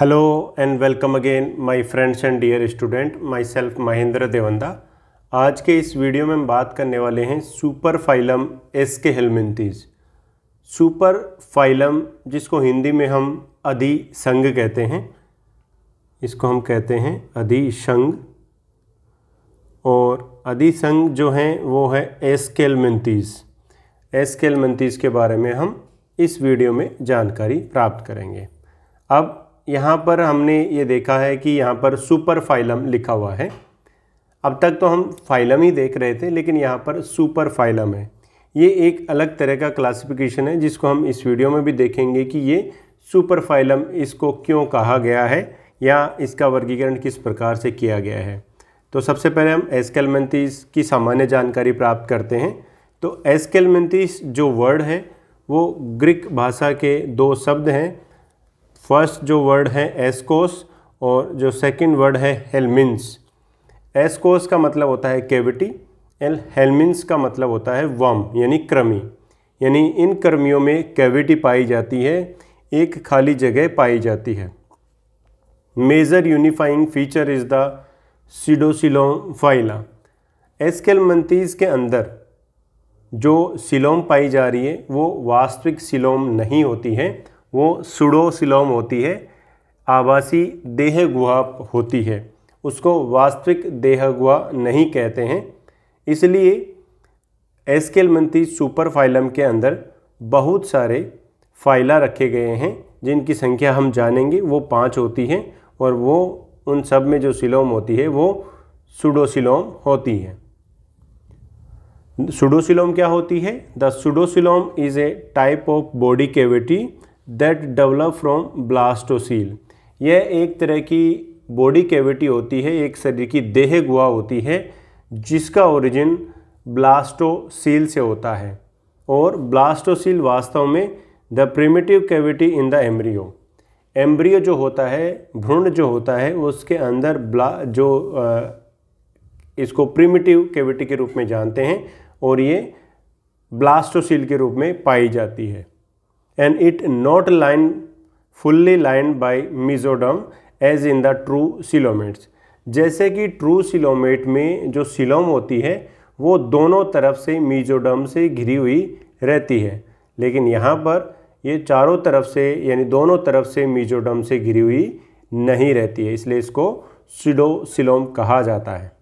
Hello and welcome again my friends and dear student myself Mahendra Devanda आज के इस video में हम बात करने वाले हैं सुपर फाइलम एस के हेलमिनतीज सुपर फाइलम जिसको हिंदी में हम अधि संघ कहते हैं इसको हम कहते हैं अधि संघ और अधि संघ जो हैं वो है एस के हेलमिनतीज एस के हेलमिनतीज के बारे में हम इस वीडियो में जानकारी प्राप्त करेंगे अब यहाँ पर हमने ये देखा है कि यहाँ पर सुपर फाइलम लिखा हुआ है अब तक तो हम फाइलम ही देख रहे थे लेकिन यहाँ पर सुपर फाइलम है ये एक अलग तरह का क्लासिफिकेशन है जिसको हम इस वीडियो में भी देखेंगे कि ये सुपर फाइलम इसको क्यों कहा गया है या इसका वर्गीकरण किस प्रकार से किया गया है तो सबसे पहले हम एसकेलमेंतीस की सामान्य जानकारी प्राप्त करते हैं तो एसकेलमेंतीस जो वर्ड है वो ग्रीक भाषा के दो शब्द हैं फर्स्ट जो वर्ड है एस्कोस और जो सेकंड वर्ड है हेलमिन्स एस्कोस का मतलब होता है केविटी एल हेलमिन्स का मतलब होता है वम यानी क्रमी यानी इन कर्मियों में कैविटी पाई जाती है एक खाली जगह पाई जाती है major unifying feature is the pseudocoelom phyla Aschelminthes के अंदर जो सिलोम पाई जा रही है वो वास्तविक सिलोम नहीं होती है वो सुडोसिलोम होती है आवासी देह गुहा होती है उसको वास्तविक देह गुहा नहीं कहते हैं इसलिए सुपर सुपरफाइलम के अंदर बहुत सारे फाइला रखे गए हैं जिनकी संख्या हम जानेंगे वो पाँच होती हैं और वो उन सब में जो सिलोम होती है वो सुडोसिलोम होती है सुडोसिलोम क्या होती है the pseudocoelom is a type of body cavity that develop from blastocoel यह एक तरह की बॉडी कैविटी होती है एक शरीर की देह गुहा होती है जिसका ओरिजिन ब्लास्टोसील से होता है और ब्लास्टोसील वास्तव में the primitive cavity in the embryo embryo जो होता है भ्रूण जो होता है उसके अंदर ब्ला जो इसको प्रिमिटिव कैविटी के रूप में जानते हैं और ये ब्लास्टोसील के रूप में पाई जाती है and it not lined fully lined by mesoderm as in the true coelomates जैसे कि ट्रू सिलोमेट में जो सिलोम होती है वो दोनों तरफ से मीजोडम से घिरी हुई रहती है लेकिन यहाँ पर ये चारों तरफ से यानी दोनों तरफ से मीजोडम से घिरी हुई नहीं रहती है इसलिए इसको सिडो सिलोम कहा जाता है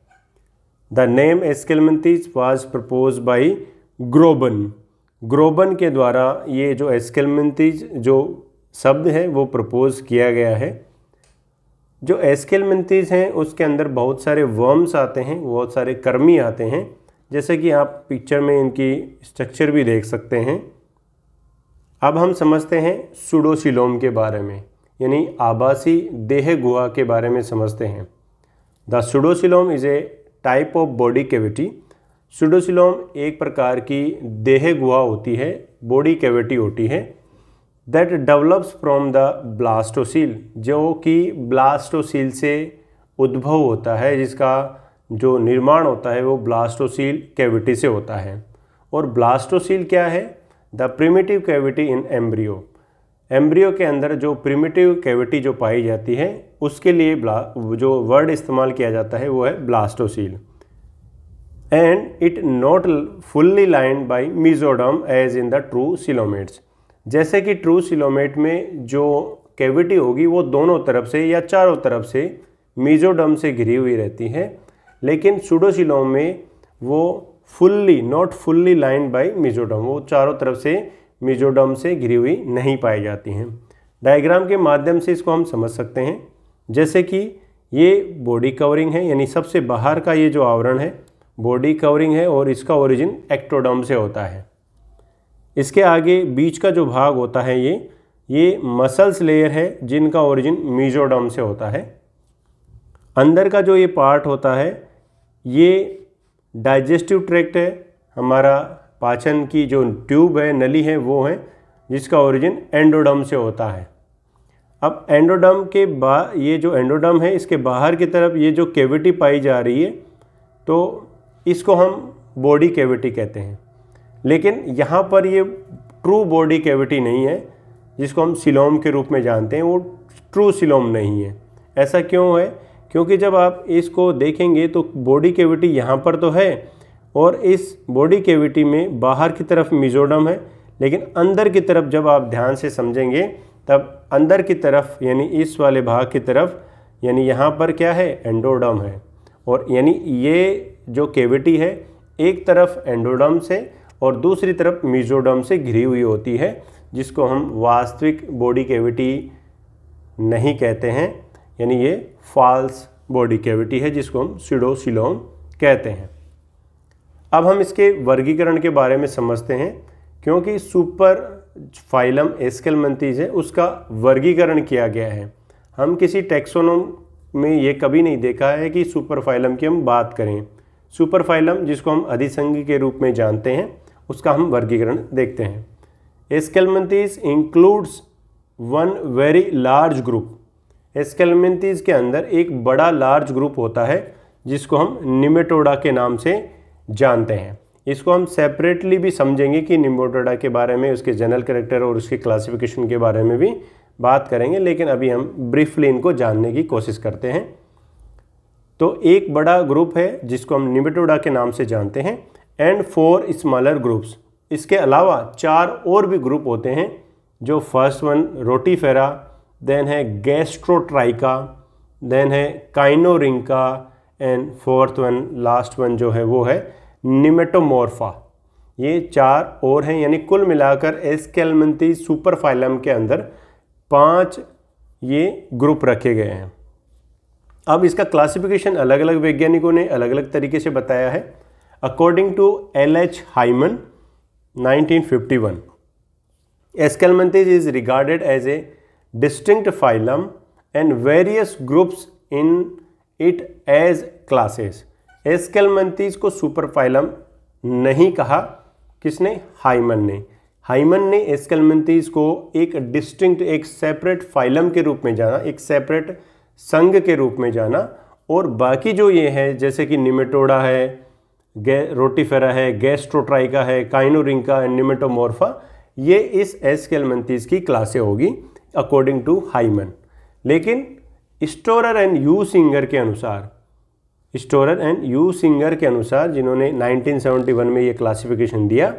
the name Aschelminthes was propose by Grobben Grobben के द्वारा ये जो एस्केलमेंतीज जो शब्द है वो प्रपोज किया गया है जो एस्केलमेंतीज हैं उसके अंदर बहुत सारे वर्म्स आते हैं बहुत सारे कर्मी आते हैं जैसे कि आप पिक्चर में इनकी स्ट्रक्चर भी देख सकते हैं अब हम समझते हैं सुडोसिलोम के बारे में यानी आभासी देह गुहा के बारे में समझते हैं the pseudocoelom is a type of body cavity pseudocoelom एक प्रकार की देह गुहा होती है बॉडी कैविटी होती है that develops from the blastocoel जो कि ब्लास्टोसील से उद्भव होता है जिसका जो निर्माण होता है वो ब्लास्टोसील कैविटी से होता है और ब्लास्टोसील क्या है the primitive cavity in embryo embryo के अंदर जो प्रिमिटिव कैविटी जो पाई जाती है उसके लिए जो वर्ड इस्तेमाल किया जाता है वो है blastocoel and it not fully lined by mesoderm as in the true coelomates. जैसे कि ट्रू सिलोमेट में जो कैविटी होगी वो दोनों तरफ से या चारों तरफ से मीजोडम से घिरी हुई रहती है लेकिन सुडोसिलोम में वो fully not fully line by mesoderm वो चारों तरफ से मीजोडम से घिरी हुई नहीं पाई जाती हैं डायग्राम के माध्यम से इसको हम समझ सकते हैं जैसे कि ये बॉडी कवरिंग है यानी सबसे बाहर का ये जो आवरण है बॉडी कवरिंग है और इसका ओरिजिन एक्टोडम से होता है इसके आगे बीच का जो भाग होता है ये ये मसल्स लेयर है जिनका ओरिजिन मीजोडम से होता है अंदर का जो ये पार्ट होता है ये डाइजेस्टिव ट्रैक्ट है हमारा पाचन की जो ट्यूब है नली है वो है जिसका ओरिजिन एंडोडम से होता है अब एंडोडम के बा ये जो एंडोडम है इसके बाहर की तरफ ये जो केविटी पाई जा रही है तो इसको हम बॉडी कैविटी कहते हैं लेकिन यहाँ पर ये ट्रू बॉडी कैविटी नहीं है जिसको हम सिलोम के रूप में जानते हैं वो ट्रू सिलोम नहीं है ऐसा क्यों है क्योंकि जब आप इसको देखेंगे तो बॉडी कैविटी यहाँ पर तो है और इस बॉडी कैविटी में बाहर की तरफ मिजोडम है लेकिन अंदर की तरफ जब आप ध्यान से समझेंगे तब अंदर की तरफ यानी इस वाले भाग की तरफ यानी यहाँ पर क्या है एंडोडम है और यानी ये जो केविटी है एक तरफ एंडोडम से और दूसरी तरफ मीजोडर्म से घिरी हुई होती है जिसको हम वास्तविक बॉडी केविटी नहीं कहते हैं यानी ये फॉल्स बॉडी केविटी है जिसको हम सिडोसिलोम कहते हैं अब हम इसके वर्गीकरण के बारे में समझते हैं क्योंकि सुपर फाइलम एस्केल मंतीज है उसका वर्गीकरण किया गया है हम किसी टेक्सोनोम में ये कभी नहीं देखा है कि सुपर फाइलम की हम बात करें सुपरफाइलम जिसको हम अधिसंगी के रूप में जानते हैं उसका हम वर्गीकरण देखते हैं Aschelminthes includes one very large group Aschelminthes के अंदर एक बड़ा लार्ज ग्रुप होता है जिसको हम निमेटोडा के नाम से जानते हैं इसको हम सेपरेटली भी समझेंगे कि निमेटोडा के बारे में उसके जनरल करेक्टर और उसके क्लासिफिकेशन के बारे में भी बात करेंगे लेकिन अभी हम ब्रीफली इनको जानने की कोशिश करते हैं तो एक बड़ा ग्रुप है जिसको हम निमेटोडा के नाम से जानते हैं एंड फोर स्मॉलर ग्रुप्स इसके अलावा चार और भी ग्रुप होते हैं जो फर्स्ट वन रोटीफेरा देन है गैस्ट्रोट्राइका देन है Kinorhyncha and fourth one last one जो है वो है निमेटोमोरफा ये चार और हैं यानी कुल मिलाकर एसकेलमती सुपरफाइलम के अंदर पांच ये ग्रुप रखे गए हैं अब इसका क्लासिफिकेशन अलग अलग वैज्ञानिकों ने अलग अलग तरीके से बताया है according to L H Hyman 1951 Escalmantes is regarded as a distinct phylum and various groups in it as classes Escalmantes को सुपर फाइलम नहीं कहा किसने हाइमन ने हाइमन ने एस्कलमंतीज को एक डिस्टिंक्ट एक सेपरेट फाइलम के रूप में जाना एक सेपरेट संघ के रूप में जाना और बाकी जो ये हैं जैसे कि निमेटोडा है गै रोटीफेरा है गैस्ट्रोट्राइका है काइनोरिंका एंड निमेटोमोर्फा ये इस एस केलमंतीज़ की क्लासें होगी अकॉर्डिंग टू हाइमन लेकिन स्टोरर एंड यू सिंगर के अनुसार स्टोरर एंड यू सिंगर के अनुसार जिन्होंने 1971 में ये क्लासिफिकेशन दिया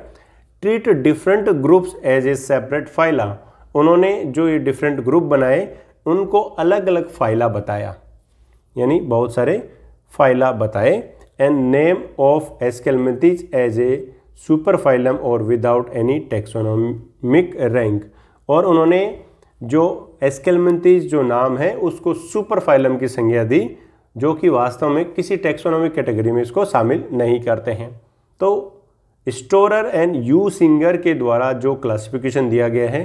treat different groups as a separate phyla उन्होंने जो ये डिफरेंट ग्रुप बनाए उनको अलग अलग फाइला बताया यानी बहुत सारे फाइला बताए and name of Aschelminthes as a super phylum और विदाउट एनी टेक्सोनोमिक रैंक और उन्होंने जो एस्केलमेंथिज जो नाम है उसको सुपर फाइलम की संज्ञा दी जो कि वास्तव में किसी टेक्सोनोमिक कैटेगरी में इसको शामिल नहीं करते हैं तो स्टोरर एंड यू सिंगर के द्वारा जो क्लासिफिकेशन दिया गया है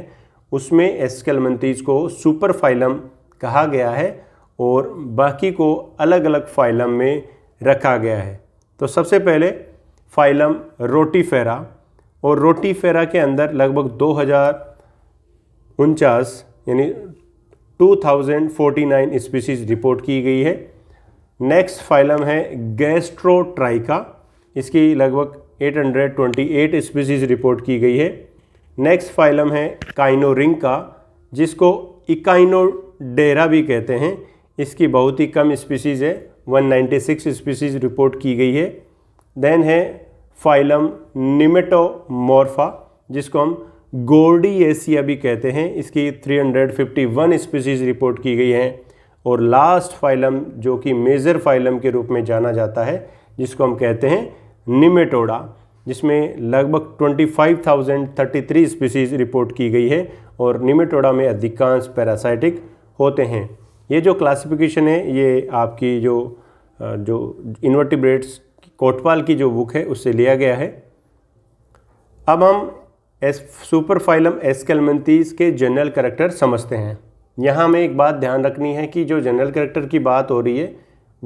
उसमें एस्केलमंतीज को सुपर फाइलम कहा गया है और बाकी को अलग अलग फाइलम में रखा गया है तो सबसे पहले फाइलम रोटीफेरा और रोटीफेरा के अंदर लगभग दो हज़ार उनचास यानी 2049 स्पीसीज रिपोर्ट की गई है नेक्स्ट फाइलम है गैस्ट्रोट्राइका इसकी लगभग 828 स्पीसीज रिपोर्ट की गई है नेक्स्ट फाइलम है काइनो रिंग का जिसको इकाइनोडेरा भी कहते हैं इसकी बहुत ही कम स्पीसीज़ है 196 स्पीसीज रिपोर्ट की गई है देन है फाइलम निमेटोमोर्फा जिसको हम गोल्डी एसिया भी कहते हैं इसकी 351 स्पीसीज रिपोर्ट की गई हैं और लास्ट फाइलम जो कि मेजर फाइलम के रूप में जाना जाता है जिसको हम कहते हैं निमेटोडा जिसमें लगभग 25,033 स्पीसीज रिपोर्ट की गई है और निमेटोडा में अधिकांश पैरासाइटिक होते हैं ये जो क्लासिफिकेशन है ये आपकी जो जो इन्वर्टिब्रेट्स कोटपाल की जो बुक है उससे लिया गया है अब हम एस सुपरफाइलम एसकेलमेंतीस के जनरल करेक्टर समझते हैं यहाँ हमें एक बात ध्यान रखनी है कि जो जनरल करेक्टर की बात हो रही है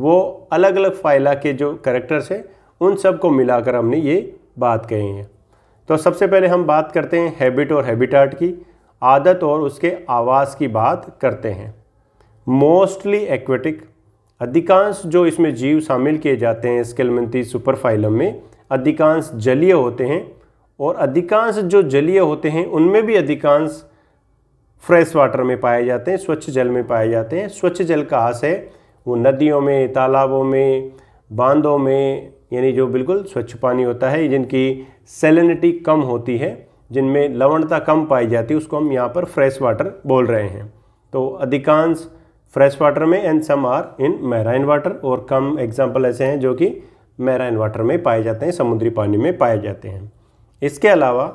वो अलग अलग फाइला के जो करेक्टर्स हैं उन सब को मिलाकर हमने ये बात कही है तो सबसे पहले हम बात करते हैं हैबिट और हैबिटाट की आदत और उसके आवास की बात करते हैं मोस्टली एक्वेटिक अधिकांश जो इसमें जीव शामिल किए जाते हैं स्केलमती सुपरफाइलम में अधिकांश जलीय होते हैं और अधिकांश जो जलीय होते हैं उनमें भी अधिकांश फ्रेश वाटर में पाए जाते हैं स्वच्छ जल में पाए जाते हैं स्वच्छ जल का आशय वो नदियों में तालाबों में बांधों में यानी जो बिल्कुल स्वच्छ पानी होता है जिनकी सेलिनिटी कम होती है जिनमें लवणता कम पाई जाती है उसको हम यहाँ पर फ्रेश वाटर बोल रहे हैं तो अधिकांश फ्रेश वाटर में and some are in marine water और कम एग्जाम्पल ऐसे हैं जो कि मैराइन वाटर में पाए जाते हैं समुद्री पानी में पाए जाते हैं इसके अलावा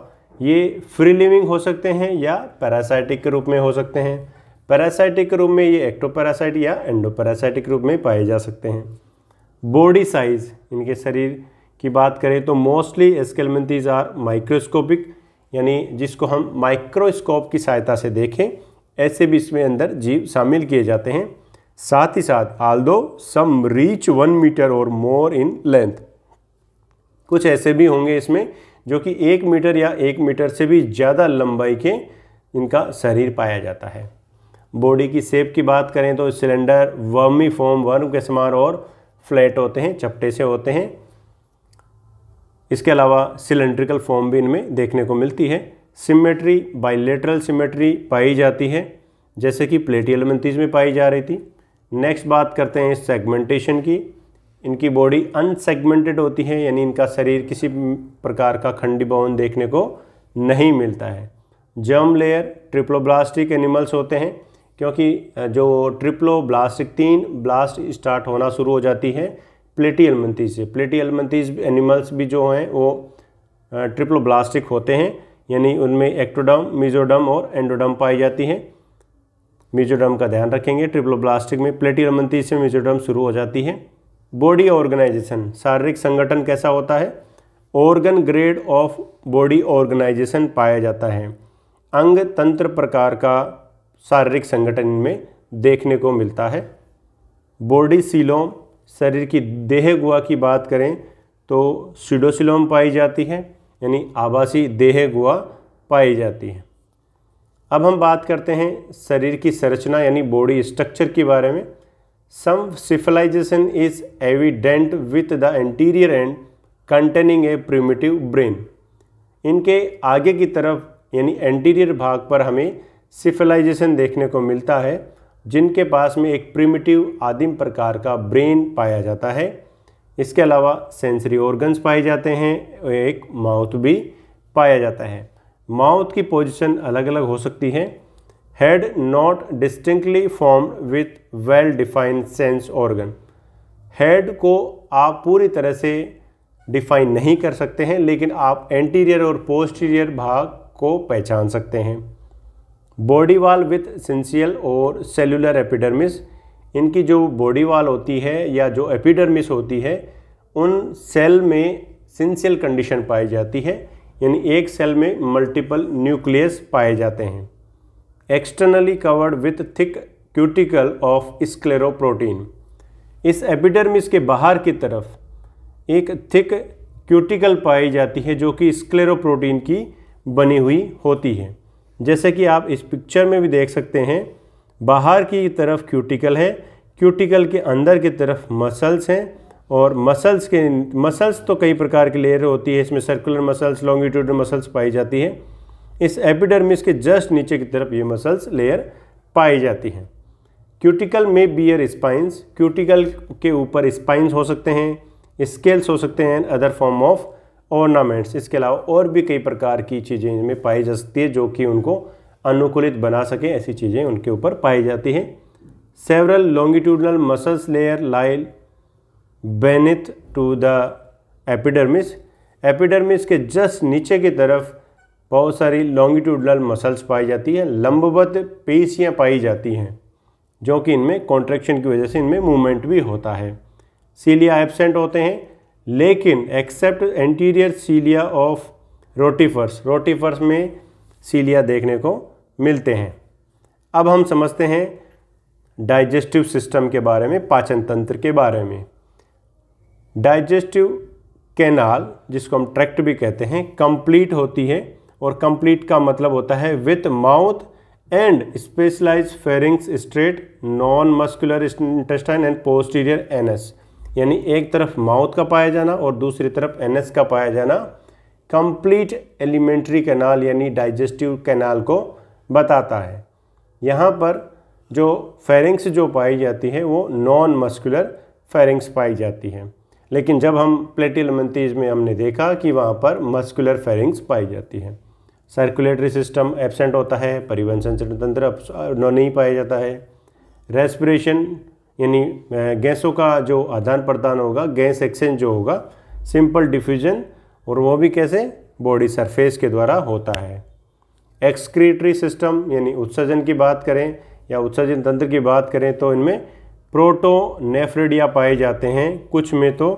ये फ्री लिविंग हो सकते हैं या पैरासाइटिक के रूप में हो सकते हैं पैरासाइटिक के रूप में ये एक्टोपैरासाइट या एंडोपैरासाइटिक रूप में पाए जा सकते हैं बॉडी साइज इनके शरीर की बात करें तो मोस्टली एस्केलमेंथीज आर माइक्रोस्कोपिक यानी जिसको हम माइक्रोस्कोप की सहायता से देखें ऐसे भी इसमें अंदर जीव शामिल किए जाते हैं साथ ही साथ आल दो सम रीच वन मीटर और मोर इन लेंथ कुछ ऐसे भी होंगे इसमें जो कि एक मीटर या एक मीटर से भी ज़्यादा लंबाई के इनका शरीर पाया जाता है बॉडी की सेप की बात करें तो सिलेंडर वर्मी फॉर्म वर्म के समान और फ्लैट होते हैं चपटे से होते हैं इसके अलावा सिलेंड्रिकल फॉर्म भी इनमें देखने को मिलती है सिमेट्री बाइलेटरल सिमेट्री पाई जाती है जैसे कि प्लेटियलमेंतीज में पाई जा रही थी नेक्स्ट बात करते हैं सेगमेंटेशन की इनकी बॉडी अनसेगमेंटेड होती है यानी इनका शरीर किसी प्रकार का खंडी भवन देखने को नहीं मिलता है जर्म लेयर ट्रिप्लोब्लास्टिक एनिमल्स होते हैं क्योंकि जो ट्रिप्लो ब्लास्टिक तीन ब्लास्ट स्टार्ट होना शुरू हो जाती है प्लेटी एलमंतीज से प्लेटी एलमंतीज एनिमल्स भी जो हैं वो ट्रिप्लो ब्लास्टिक होते हैं यानी उनमें एक्टोडम मिजोडम और एंडोडम पाई जाती है मिजोडम का ध्यान रखेंगे ट्रिप्लो ब्लास्टिक में प्लेटी एलमंतीज से मिजोडम शुरू हो जाती है बॉडी ऑर्गेनाइजेशन शारीरिक संगठन कैसा होता है organ grade of body organization पाया जाता है अंग तंत्र प्रकार का शारीरिक संगठन में देखने को मिलता है बॉडी सीलोम शरीर की देह गुहा की बात करें तो सीडोसिलोम पाई जाती है यानी आभासी देह गुहा पाई जाती है अब हम बात करते हैं शरीर की संरचना यानी बॉडी स्ट्रक्चर के बारे में some cephalization is evident with the anterior end containing a primitive brain इनके आगे की तरफ यानी एंटीरियर भाग पर हमें सिफिलाइजेशन देखने को मिलता है जिनके पास में एक प्रिमिटिव आदिम प्रकार का ब्रेन पाया जाता है इसके अलावा सेंसरी ऑर्गन्स पाए जाते हैं एक माउथ भी पाया जाता है माउथ की पोजीशन अलग अलग हो सकती है head not distinctly form with well defined sense organ head को आप पूरी तरह से डिफाइन नहीं कर सकते हैं लेकिन आप एंटीरियर और पोस्टीरियर भाग को पहचान सकते हैं बॉडी वाल विथ सेंशियल और सेलुलर एपिडर्मिस इनकी जो बॉडी वाल होती है या जो एपिडर्मिस होती है उन सेल में सेंशियल कंडीशन पाई जाती है यानी एक सेल में मल्टीपल न्यूक्लियस पाए जाते हैं externally covered with thick cuticle of scleroprotein इस एपिडर्मिस के बाहर की तरफ एक थिक क्यूटिकल पाई जाती है जो कि स्क्लेरोप्रोटीन की बनी हुई होती है जैसे कि आप इस पिक्चर में भी देख सकते हैं बाहर की तरफ क्यूटिकल है क्यूटिकल के अंदर की तरफ मसल्स हैं और मसल्स के मसल्स तो कई प्रकार की लेयर होती है इसमें सर्कुलर मसल्स लॉन्गिट्यूडल मसल्स पाई जाती है इस एपिडर्मिस के जस्ट नीचे की तरफ ये मसल्स लेयर पाई जाती हैं क्यूटिकल में बियर स्पाइंस क्यूटिकल के ऊपर स्पाइंस हो सकते हैं स्केल्स हो सकते हैं अदर फॉर्म ऑफ ऑर्नामेंट्स इसके अलावा और भी कई प्रकार की चीज़ें इनमें पाई जा सकती है जो कि उनको अनुकूलित बना सकें ऐसी चीज़ें उनके ऊपर पाई जाती हैं several longitudinal muscles layer lie beneath to the epidermis epidermis के जस्ट नीचे की तरफ बहुत सारी लॉन्गिट्यूडनल मसल्स पाई जाती है लंबवत पेशियाँ पाई जाती हैं जो कि इनमें कॉन्ट्रेक्शन की वजह से इनमें मूवमेंट भी होता है सीलिया एबसेंट होते हैं लेकिन except anterior cilia of rotifers rotifers में सीलिया देखने को मिलते हैं अब हम समझते हैं डाइजेस्टिव सिस्टम के बारे में पाचन तंत्र के बारे में डाइजेस्टिव कैनाल जिसको हम ट्रैक्ट भी कहते हैं कंप्लीट होती है और कंप्लीट का मतलब होता है with mouth and specialise pharynx straight non muscular intestine and posterior anus यानी एक तरफ माउथ का पाया जाना और दूसरी तरफ एनएस का पाया जाना कंप्लीट एलिमेंट्री कैनाल यानी डाइजेस्टिव कैनाल को बताता है यहाँ पर जो फेरिंग्स जो पाई जाती है वो नॉन मस्कुलर फेरिंग्स पाई जाती है लेकिन जब हम प्लेटिलमेंतीज में हमने देखा कि वहाँ पर मस्कुलर फेरिंग्स पाई जाती है सर्कुलेटरी सिस्टम एबसेंट होता है परिवहन संचरण तंत्र नहीं पाया जाता है रेस्पिरेशन यानी गैसों का जो आदान प्रदान होगा गैस एक्सचेंज जो होगा सिंपल डिफ्यूजन और वो भी कैसे बॉडी सरफेस के द्वारा होता है एक्सक्रीटरी सिस्टम यानी उत्सर्जन की बात करें या उत्सर्जन तंत्र की बात करें तो इनमें प्रोटोनेफ्रिडिया पाए जाते हैं कुछ में तो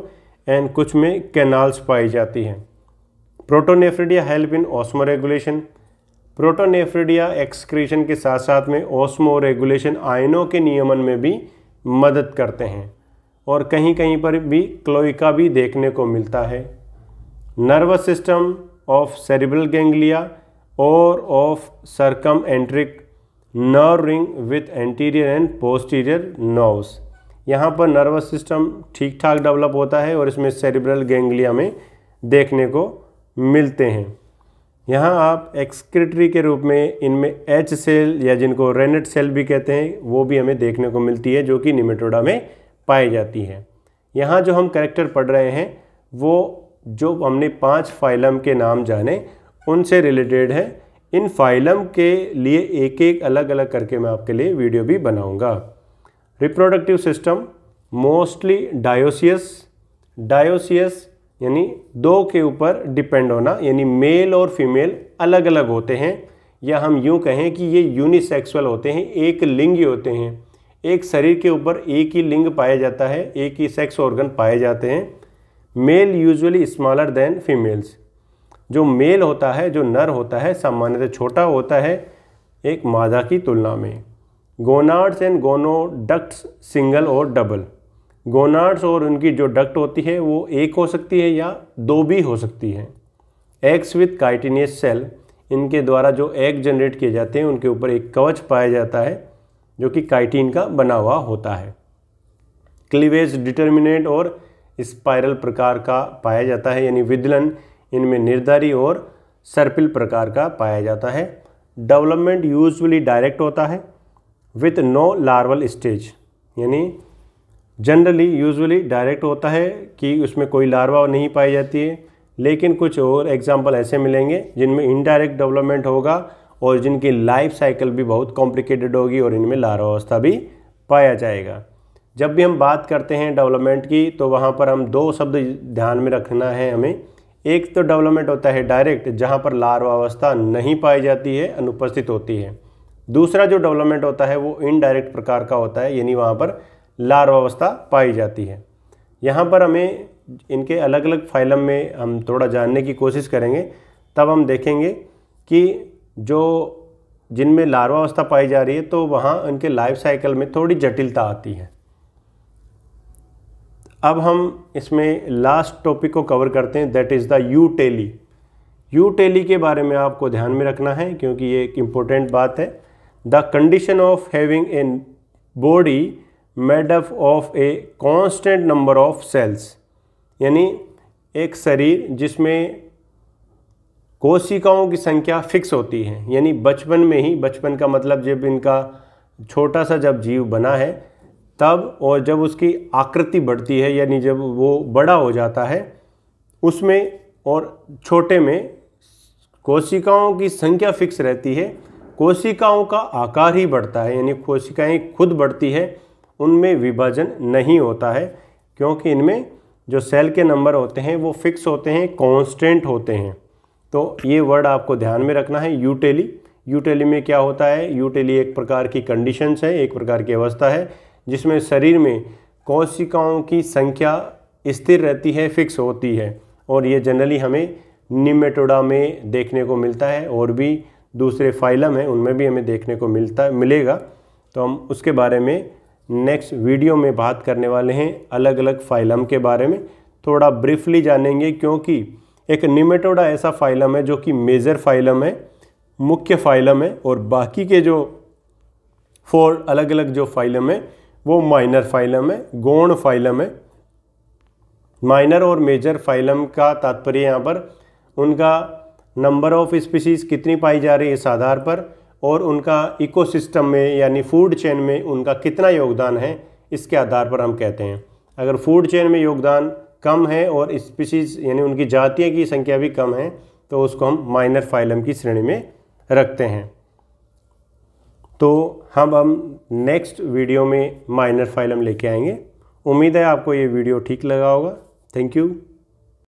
एंड कुछ में कैनाल्स पाई जाती हैं protonephridia help in osmoregulation protonephridia excretion के साथ साथ में ऑस्मो रेगुलेशन आयनों के नियमन में भी मदद करते हैं और कहीं कहीं पर भी क्लोइका भी देखने को मिलता है nervous system of cerebral ganglia और of circumenteric nerve ring with anterior and posterior nerves यहाँ पर नर्वस सिस्टम ठीक ठाक डेवलप होता है और इसमें सेरिब्रल गेंगलिया में देखने को मिलते हैं यहाँ आप एक्सक्रेटरी के रूप में इनमें एच सेल या जिनको रेनेट सेल भी कहते हैं वो भी हमें देखने को मिलती है जो कि निमेटोडा में पाई जाती है यहाँ जो हम करेक्टर पढ़ रहे हैं वो जो हमने पांच फाइलम के नाम जाने उनसे रिलेटेड है इन फाइलम के लिए एक एक अलग अलग करके मैं आपके लिए वीडियो भी बनाऊँगा reproductive system mostly dioecious dioecious यानी दो के ऊपर डिपेंड होना यानी मेल और फीमेल अलग अलग होते हैं या हम यूँ कहें कि ये यूनिसेक्सुअल होते हैं एक लिंग होते हैं एक शरीर के ऊपर एक ही लिंग पाया जाता है एक ही सेक्स ऑर्गन पाए जाते हैं male usually smaller than females जो मेल होता है जो नर होता है सामान्यतः छोटा होता है एक मादा की तुलना में गोनाड्स एंड गोनोडक्ट्स सिंगल और डबल गोनाड्स और उनकी जो डक्ट होती है वो एक हो सकती है या दो भी हो सकती है एग्स विथ काइटिनियस सेल इनके द्वारा जो एग जनरेट किए जाते हैं उनके ऊपर एक कवच पाया जाता है जो कि काइटिन का बना हुआ होता है क्लीवेज डिटर्मिनेट और स्पायरल प्रकार का पाया जाता है यानी विदलन इनमें निर्धारी और सर्पिल प्रकार का पाया जाता है डेवलपमेंट यूजली डायरेक्ट होता है विथ नो लार्वल स्टेज यानी जनरली यूजुअली डायरेक्ट होता है कि उसमें कोई लार्वा नहीं पाई जाती है लेकिन कुछ और एग्जाम्पल ऐसे मिलेंगे जिनमें इनडायरेक्ट डेवलपमेंट होगा और जिनकी लाइफ साइकिल भी बहुत कॉम्प्लिकेटेड होगी और इनमें अवस्था भी पाया जाएगा जब भी हम बात करते हैं डेवलपमेंट की तो वहाँ पर हम दो शब्द ध्यान में रखना है हमें एक तो डेवलपमेंट होता है डायरेक्ट जहाँ पर अवस्था नहीं पाई जाती है अनुपस्थित होती है दूसरा जो डेवलपमेंट होता है वो इनडायरेक्ट प्रकार का होता है यानी वहाँ पर लार्वावस्था पाई जाती है यहाँ पर हमें इनके अलग अलग फाइलम में हम थोड़ा जानने की कोशिश करेंगे तब हम देखेंगे कि जो जिनमें लार्वावस्था पाई जा रही है तो वहाँ उनके लाइफ साइकिल में थोड़ी जटिलता आती है अब हम इसमें लास्ट टॉपिक को कवर करते हैं that is the eutely eutely के बारे में आपको ध्यान में रखना है क्योंकि ये एक इम्पोर्टेंट बात है the condition of having a body made up of a constant number of cells यानी एक शरीर जिसमें कोशिकाओं की संख्या फिक्स होती है यानी बचपन में ही बचपन का मतलब जब इनका छोटा सा जब जीव बना है तब और जब उसकी आकृति बढ़ती है यानी जब वो बड़ा हो जाता है उसमें और छोटे में कोशिकाओं की संख्या फिक्स रहती है कोशिकाओं का आकार ही बढ़ता है यानी कोशिकाएं खुद बढ़ती है उनमें विभाजन नहीं होता है क्योंकि इनमें जो सेल के नंबर होते हैं वो फिक्स होते हैं कांस्टेंट होते हैं तो ये वर्ड आपको ध्यान में रखना है यूटेली यूटेली में क्या होता है यूटेली एक प्रकार की कंडीशंस है एक प्रकार की अवस्था है जिसमें शरीर में कोशिकाओं की संख्या स्थिर रहती है फिक्स होती है और ये जनरली हमें निमेटोडा में देखने को मिलता है और भी दूसरे फाइलम हैं उनमें भी हमें देखने को मिलता मिलेगा तो हम उसके बारे में नेक्स्ट वीडियो में बात करने वाले हैं अलग अलग फाइलम के बारे में थोड़ा ब्रीफली जानेंगे क्योंकि एक निमेटोडा ऐसा फाइलम है जो कि मेजर फाइलम है मुख्य फाइलम है और बाकी के जो फोर अलग अलग जो फाइलम है वो माइनर फाइलम है गौण फाइलम है माइनर और मेजर फाइलम का तात्पर्य यहाँ पर उनका नंबर ऑफ स्पीसीज कितनी पाई जा रही है इस आधार पर और उनका इकोसिस्टम में यानी फूड चेन में उनका कितना योगदान है इसके आधार पर हम कहते हैं अगर फूड चेन में योगदान कम है और स्पीशीज़ यानी उनकी जातियों की संख्या भी कम है तो उसको हम माइनर फाइलम की श्रेणी में रखते हैं तो हम हम नेक्स्ट वीडियो में माइनर फाइलम लेके आएंगे उम्मीद है आपको ये वीडियो ठीक लगा होगा थैंक यू